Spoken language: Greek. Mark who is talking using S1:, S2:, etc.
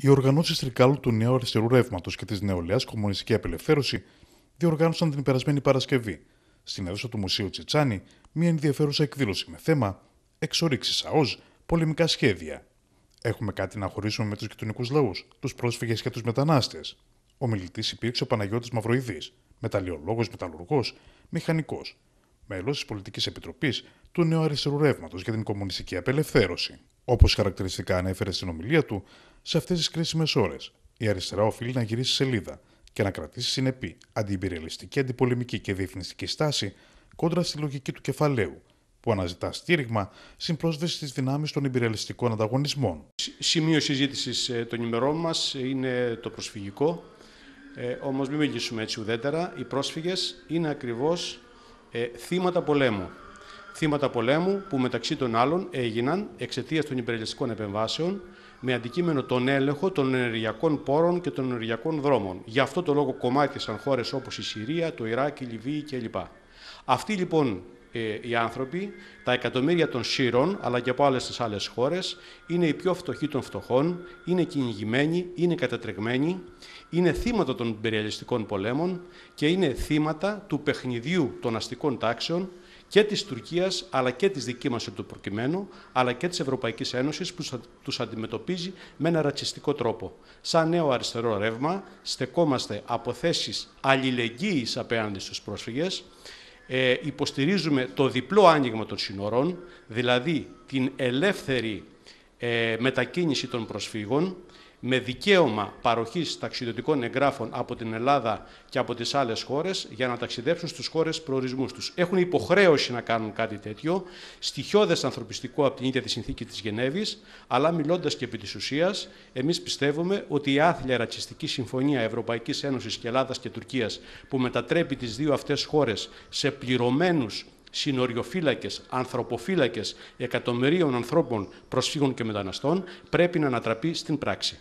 S1: Οι οργανώσεις Τρικάλου του Νέου Αριστερού Ρεύματος και της Νεολαίας Κομμουνιστική Απελευθέρωση διοργάνωσαν την περασμένη Παρασκευή στην αίθουσα του Μουσείου Τσιτσάνη, μια ενδιαφέρουσα εκδήλωση με θέμα Εξορίξεις ΑΟΖ, πολεμικά σχέδια. Έχουμε κάτι να χωρίσουμε με τους γειτονικούς λαούς, τους πρόσφυγες και τους μετανάστες. Ο μιλητής υπήρξε ο Παναγιώτης Μαυροειδή, μεταλλιολόγος μεταλλουργός, μηχανικός, μέλος της Πολιτικής Επιτροπής του Νέου Αριστερού Ρεύματος για την Κομμουνιστική Απελευθέρωση. Όπως χαρακτηριστικά ανέφερε στην ομιλία του, σε αυτές τις κρίσιμες ώρες η αριστερά οφείλει να γυρίσει σελίδα και να κρατήσει συνεπή, αντιυπηρελιστική, αντιπολεμική και διεθνιστική στάση κόντρα στη λογική του κεφαλαίου, που αναζητά στήριγμα στην πρόσβαση της δυνάμεις των υπηρελιστικών ανταγωνισμών.
S2: Σημείο συζήτησης ε, των ημερών μας είναι το προσφυγικό. Ε, Όμως, μην μιλήσουμε έτσι ουδέτερα. Οι πρόσφυγες είναι ακριβώς ε, θύματα πολέμου θύματα πολέμου που μεταξύ των άλλων έγιναν εξαιτίας των υπερελιστικών επεμβάσεων με αντικείμενο τον έλεγχο των ενεργειακών πόρων και των ενεργειακών δρόμων. Γι' αυτό το λόγο κομμάτισαν χώρες όπως η Συρία, το Ιράκ, η Λιβύη κλπ. Αυτοί λοιπόν ε, οι άνθρωποι, τα εκατομμύρια των Σύρων, αλλά και από άλλες τις άλλες χώρες, είναι οι πιο φτωχοί των φτωχών, είναι κυνηγημένοι, είναι κατατρεγμένοι, είναι θύματα των υπερελιστικών πολέμων και είναι θύματα του παιχνιδιού των αστικών τάξεων, και της Τουρκίας, αλλά και της δική μας του προκειμένου, αλλά και της Ευρωπαϊκής Ένωσης που τους αντιμετωπίζει με ένα ρατσιστικό τρόπο. Σαν νέο αριστερό ρεύμα στεκόμαστε από θέσεις αλληλεγγύης απέναντι στους πρόσφυγες, ε, υποστηρίζουμε το διπλό άνοιγμα των σύνορων, δηλαδή την ελεύθερη ε, μετακίνηση των προσφύγων, με δικαίωμα παροχής ταξιδιωτικών εγγράφων από την Ελλάδα και από τις άλλες χώρες για να ταξιδέψουν στους χώρες προορισμούς τους. Έχουν υποχρέωση να κάνουν κάτι τέτοιο, στοιχειώδες ανθρωπιστικό από την ίδια τη συνθήκη της Γενέβης, αλλά μιλώντας και επί της ουσίας, εμείς πιστεύουμε ότι η άθλια ρατσιστική συμφωνία Ευρωπαϊκής Ένωσης και Ελλάδας και Τουρκίας που μετατρέπει τις δύο αυτές χώρες σε πληρωμένους συνοριοφύλακες, ανθρωποφύλακες εκατομμυρίων ανθρώπων, προσφύγων και μεταναστών πρέπει να ανατραπεί στην πράξη.